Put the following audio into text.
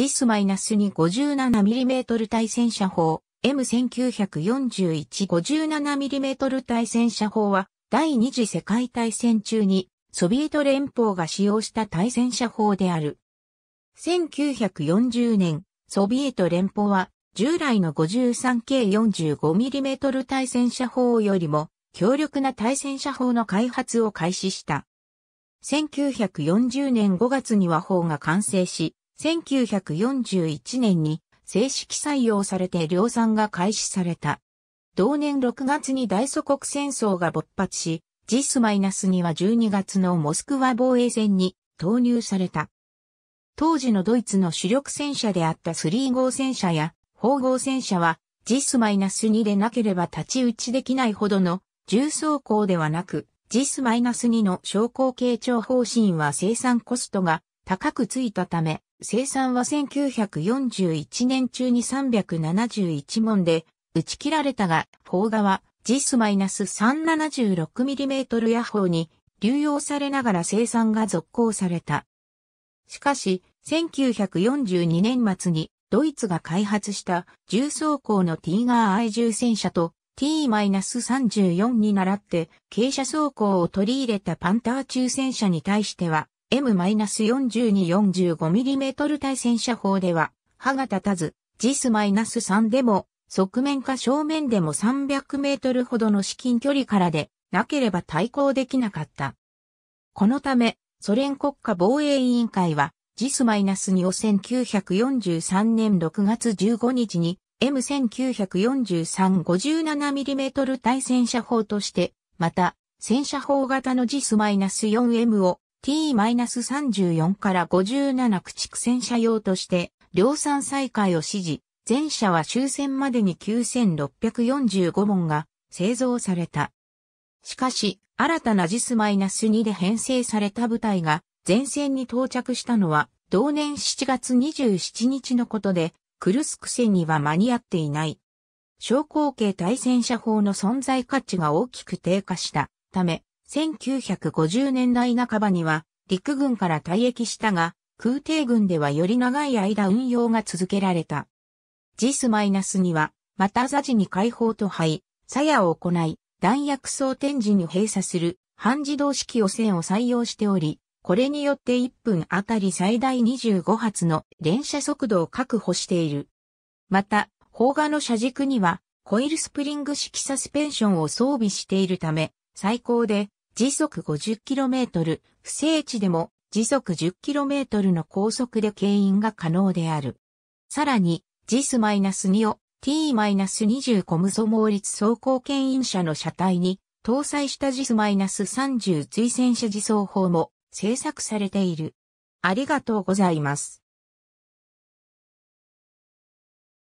イ i s 2 5 7 m m 対戦車砲 M1941-57mm 対戦車砲は第二次世界大戦中にソビエト連邦が使用した対戦車砲である。1940年、ソビエト連邦は従来の 53K45mm 対戦車砲よりも強力な対戦車砲の開発を開始した。1940年5月には砲が完成し、1941年に正式採用されて量産が開始された。同年6月に大祖国戦争が勃発し、JIS-2 は12月のモスクワ防衛戦に投入された。当時のドイツの主力戦車であった3号戦車や4号戦車は JIS-2 でなければ立ち打ちできないほどの重装甲ではなく JIS-2 の昇降形状方針は生産コストが高くついたため生産は1941年中に371門で打ち切られたが、フォーガは JIS-376mm ヤホーに流用されながら生産が続行された。しかし、1942年末にドイツが開発した重装甲の t ガー I 重戦車と T-34 に習って傾斜装甲を取り入れたパンター中戦車に対しては M-42-45mm 対戦車砲では、刃が立たず、ジ i s 3でも、側面か正面でも300メートルほどの至近距離からで、なければ対抗できなかった。このため、ソ連国家防衛委員会は、JIS-2 を1943年6月15日に M1943-57mm 対戦車砲として、また、戦車砲型のジ i s 4 m を T-34 から57駆逐戦車用として量産再開を指示、全車は終戦までに9645本が製造された。しかし、新たなジス2で編成された部隊が前線に到着したのは同年7月27日のことで、クルスク戦には間に合っていない。昇降系対戦車砲の存在価値が大きく低下したため、1950年代半ばには陸軍から退役したが、空挺軍ではより長い間運用が続けられた。JIS-2 は、また座時に解放と灰、鞘を行い、弾薬装填時に閉鎖する半自動式汚染を採用しており、これによって1分あたり最大25発の連射速度を確保している。また、砲画の車軸にはコイルスプリング式サスペンションを装備しているため、最高で時速 50km、不整地でも時速 10km の高速で牽引が可能である。さらに、JIS-2 を T-20 コムソモ率走行牽引車の車体に搭載した JIS-30 追戦車自走砲も制作されている。ありがとうございます。